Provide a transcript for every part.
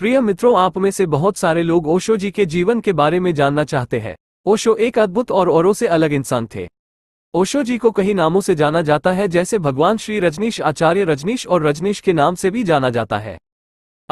प्रिय मित्रों आप में से बहुत सारे लोग ओशो जी के जीवन के बारे में जानना चाहते हैं ओशो एक अद्भुत और औरों से अलग इंसान थे ओशो जी को कई नामों से जाना जाता है जैसे भगवान श्री रजनीश आचार्य रजनीश और रजनीश के नाम से भी जाना जाता है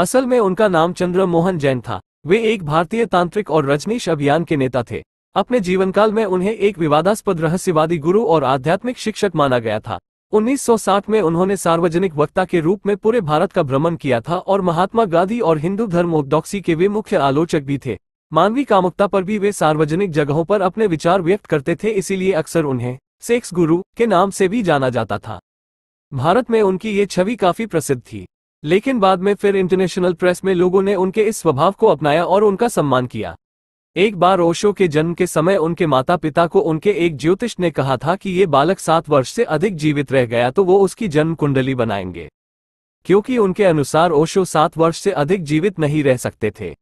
असल में उनका नाम चंद्र मोहन जैन था वे एक भारतीय तांत्रिक और रजनीश अभियान के नेता थे अपने जीवनकाल में उन्हें एक विवादास्पद रहस्यवादी गुरु और आध्यात्मिक शिक्षक माना गया था 1960 में उन्होंने सार्वजनिक वक्ता के रूप में पूरे भारत का भ्रमण किया था और महात्मा गांधी और हिंदू धर्मोडॉक्सी के वे मुख्य आलोचक भी थे मानवीय कामुकता पर भी वे सार्वजनिक जगहों पर अपने विचार व्यक्त करते थे इसीलिए अक्सर उन्हें सेक्स गुरु के नाम से भी जाना जाता था भारत में उनकी ये छवि काफी प्रसिद्ध थी लेकिन बाद में फिर इंटरनेशनल प्रेस में लोगों ने उनके इस स्वभाव को अपनाया और उनका सम्मान किया एक बार ओशो के जन्म के समय उनके माता पिता को उनके एक ज्योतिष ने कहा था कि ये बालक सात वर्ष से अधिक जीवित रह गया तो वो उसकी जन्म कुंडली बनाएंगे क्योंकि उनके अनुसार ओशो सात वर्ष से अधिक जीवित नहीं रह सकते थे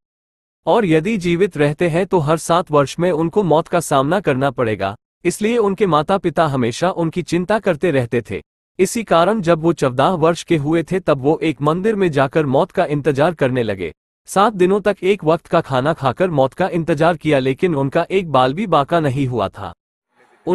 और यदि जीवित रहते हैं तो हर सात वर्ष में उनको मौत का सामना करना पड़ेगा इसलिए उनके माता पिता हमेशा उनकी चिंता करते रहते थे इसी कारण जब वो चौदाह वर्ष के हुए थे तब वो एक मंदिर में जाकर मौत का इंतजार करने लगे सात दिनों तक एक वक्त का खाना खाकर मौत का इंतजार किया लेकिन उनका एक बाल भी बाका नहीं हुआ था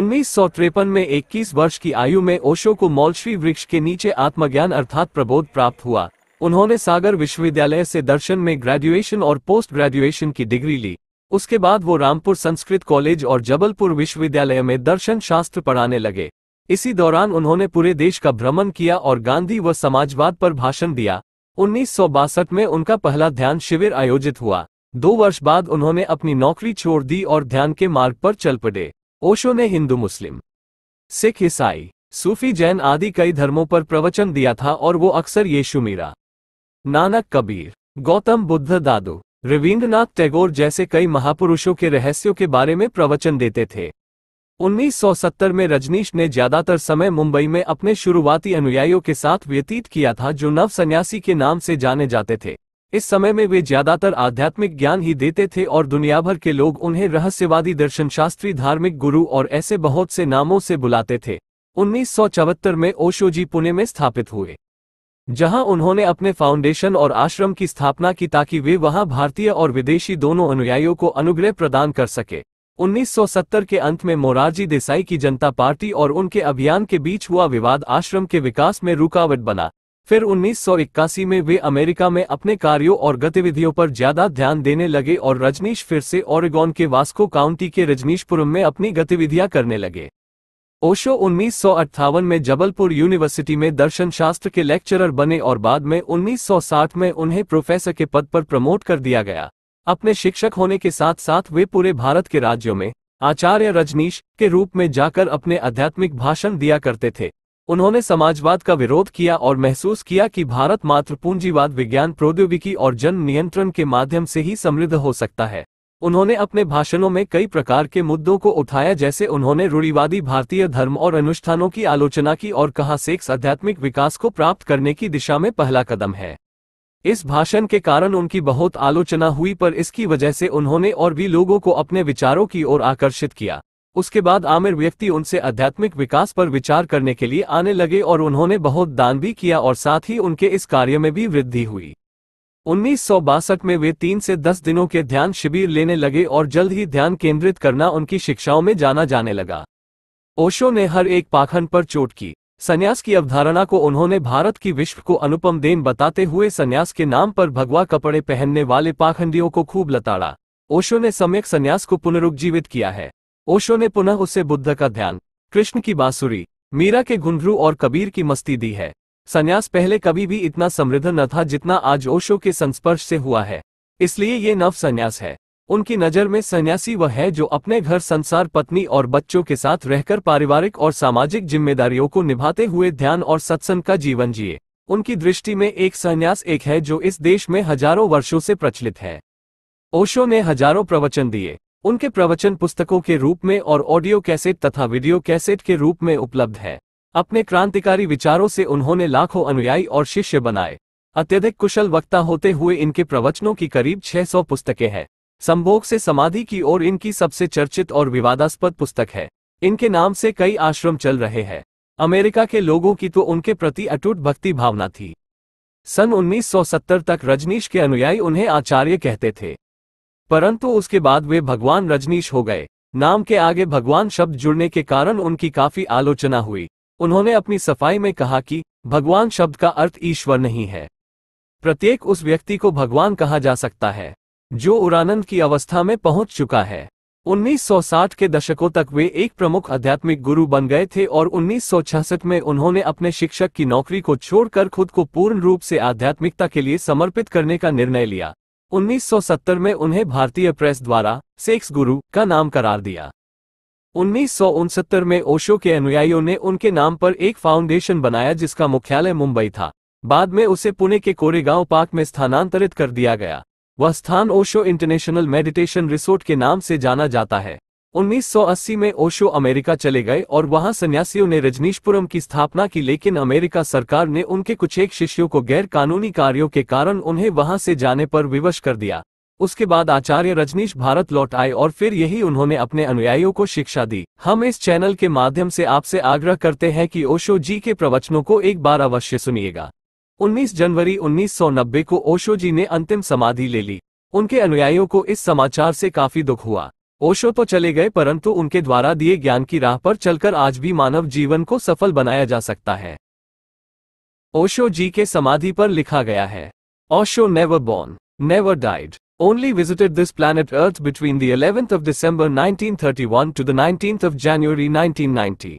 उन्नीस में 21 वर्ष की आयु में ओशो को मौलश्री वृक्ष के नीचे आत्मज्ञान अर्थात प्रबोध प्राप्त हुआ उन्होंने सागर विश्वविद्यालय से दर्शन में ग्रेजुएशन और पोस्ट ग्रेजुएशन की डिग्री ली उसके बाद वो रामपुर संस्कृत कॉलेज और जबलपुर विश्वविद्यालय में दर्शन शास्त्र पढ़ाने लगे इसी दौरान उन्होंने पूरे देश का भ्रमण किया और गांधी व समाजवाद पर भाषण दिया उन्नीस में उनका पहला ध्यान शिविर आयोजित हुआ दो वर्ष बाद उन्होंने अपनी नौकरी छोड़ दी और ध्यान के मार्ग पर चल पड़े ओशो ने हिंदू मुस्लिम सिख ईसाई सूफी जैन आदि कई धर्मों पर प्रवचन दिया था और वो अक्सर ये मीरा नानक कबीर गौतम बुद्ध दादू रविन्द्रनाथ टैगोर जैसे कई महापुरुषों के रहस्यों के बारे में प्रवचन देते थे 1970 में रजनीश ने ज्यादातर समय मुंबई में अपने शुरुआती अनुयायियों के साथ व्यतीत किया था जो नव सन्यासी के नाम से जाने जाते थे इस समय में वे ज्यादातर आध्यात्मिक ज्ञान ही देते थे और दुनिया भर के लोग उन्हें रहस्यवादी दर्शनशास्त्री धार्मिक गुरु और ऐसे बहुत से नामों से बुलाते थे उन्नीस में ओशोजी पुणे में स्थापित हुए जहां उन्होंने अपने फाउंडेशन और आश्रम की स्थापना की ताकि वे वहां भारतीय और विदेशी दोनों अनुयायियों को अनुग्रह प्रदान कर सके 1970 के अंत में मोरारजी देसाई की जनता पार्टी और उनके अभियान के बीच हुआ विवाद आश्रम के विकास में रुकावट बना फिर 1981 में वे अमेरिका में अपने कार्यों और गतिविधियों पर ज्यादा ध्यान देने लगे और रजनीश फिर से ओरेगोन के वास्को काउंटी के रजनीशपुरम में अपनी गतिविधियां करने लगे ओशो उन्नीस में जबलपुर यूनिवर्सिटी में दर्शन शास्त्र के लेक्चरर बने और बाद में 1960 में उन्हें प्रोफेसर के पद पर प्रमोट कर दिया गया अपने शिक्षक होने के साथ साथ वे पूरे भारत के राज्यों में आचार्य रजनीश के रूप में जाकर अपने आध्यात्मिक भाषण दिया करते थे उन्होंने समाजवाद का विरोध किया और महसूस किया कि भारत मात्र पूंजीवाद विज्ञान प्रौद्योगिकी और जन नियंत्रण के माध्यम से ही समृद्ध हो सकता है उन्होंने अपने भाषणों में कई प्रकार के मुद्दों को उठाया जैसे उन्होंने रूढ़ीवादी भारतीय धर्म और अनुष्ठानों की आलोचना की और कहा सेक्स आध्यात्मिक विकास को प्राप्त करने की दिशा में पहला कदम है इस भाषण के कारण उनकी बहुत आलोचना हुई पर इसकी वजह से उन्होंने और भी लोगों को अपने विचारों की ओर आकर्षित किया उसके बाद आमिर व्यक्ति उनसे आध्यात्मिक विकास पर विचार करने के लिए आने लगे और उन्होंने बहुत दान भी किया और साथ ही उनके इस कार्य में भी वृद्धि हुई उन्नीस में वे तीन से दस दिनों के ध्यान शिविर लेने लगे और जल्द ही ध्यान केंद्रित करना उनकी शिक्षाओं में जाना जाने लगा ओशो ने हर एक पाखंड पर चोट की संन्यास की अवधारणा को उन्होंने भारत की विश्व को अनुपम देन बताते हुए संन्यास के नाम पर भगवा कपड़े पहनने वाले पाखंडियों को खूब लताड़ा ओशो ने सम्यक संन्यास को पुनरुज्जीवित किया है ओशो ने पुनः उसे बुद्ध का ध्यान कृष्ण की बांसुरी मीरा के घुंघरू और कबीर की मस्ती दी है संन्यास पहले कभी भी इतना समृद्ध न था जितना आज ओशो के संस्पर्श से हुआ है इसलिए ये नव संन्यास है उनकी नज़र में सन्यासी वह है जो अपने घर संसार पत्नी और बच्चों के साथ रहकर पारिवारिक और सामाजिक जिम्मेदारियों को निभाते हुए ध्यान और सत्संग का जीवन जिए उनकी दृष्टि में एक संन्यास एक है जो इस देश में हजारों वर्षों से प्रचलित है ओशो ने हजारों प्रवचन दिए उनके प्रवचन पुस्तकों के रूप में और ऑडियो कैसेट तथा वीडियो कैसेट के रूप में उपलब्ध है अपने क्रांतिकारी विचारों से उन्होंने लाखों अनुयायी और शिष्य बनाए अत्यधिक कुशल वक्ता होते हुए इनके प्रवचनों की करीब 600 पुस्तकें हैं संभोग से समाधि की ओर इनकी सबसे चर्चित और विवादास्पद पुस्तक है इनके नाम से कई आश्रम चल रहे हैं अमेरिका के लोगों की तो उनके प्रति अटूट भक्ति भावना थी सन 1970 तक रजनीश के अनुयायी उन्हें आचार्य कहते थे परंतु उसके बाद वे भगवान रजनीश हो गए नाम के आगे भगवान शब्द जुड़ने के कारण उनकी काफी आलोचना हुई उन्होंने अपनी सफाई में कहा कि भगवान शब्द का अर्थ ईश्वर नहीं है प्रत्येक उस व्यक्ति को भगवान कहा जा सकता है जो उरानंद की अवस्था में पहुंच चुका है 1960 के दशकों तक वे एक प्रमुख आध्यात्मिक गुरु बन गए थे और उन्नीस में उन्होंने अपने शिक्षक की नौकरी को छोड़कर खुद को पूर्ण रूप से आध्यात्मिकता के लिए समर्पित करने का निर्णय लिया 1970 में उन्हें भारतीय प्रेस द्वारा सेक्स गुरु का नाम करार दिया उन्नीस में ओशो के अनुयायियों ने उनके नाम पर एक फाउंडेशन बनाया जिसका मुख्यालय मुंबई था बाद में उसे पुणे के कोरेगांव पार्क में स्थानांतरित कर दिया गया वह स्थान ओशो इंटरनेशनल मेडिटेशन रिसोर्ट के नाम से जाना जाता है 1980 में ओशो अमेरिका चले गए और वहां सन्यासियों ने रजनीशपुरम की स्थापना की लेकिन अमेरिका सरकार ने उनके कुछ एक शिष्यों को गैर कानूनी कार्यों के कारण उन्हें वहां से जाने पर विवश कर दिया उसके बाद आचार्य रजनीश भारत लौट आए और फिर यही उन्होंने अपने अनुयायियों को शिक्षा दी हम इस चैनल के माध्यम से आपसे आग्रह करते हैं कि ओशो जी के प्रवचनों को एक बार अवश्य सुनिएगा 19 जनवरी 1990 को ओशो जी ने अंतिम समाधि ले ली उनके अनुयायियों को इस समाचार से काफी दुख हुआ ओशो तो चले गए परंतु उनके द्वारा दिए ज्ञान की राह पर चलकर आज भी मानव जीवन को सफल बनाया जा सकता है ओशो जी के समाधि पर लिखा गया है Osho never born never died only visited this planet Earth between the 11th of December 1931 to the 19th of January 1990.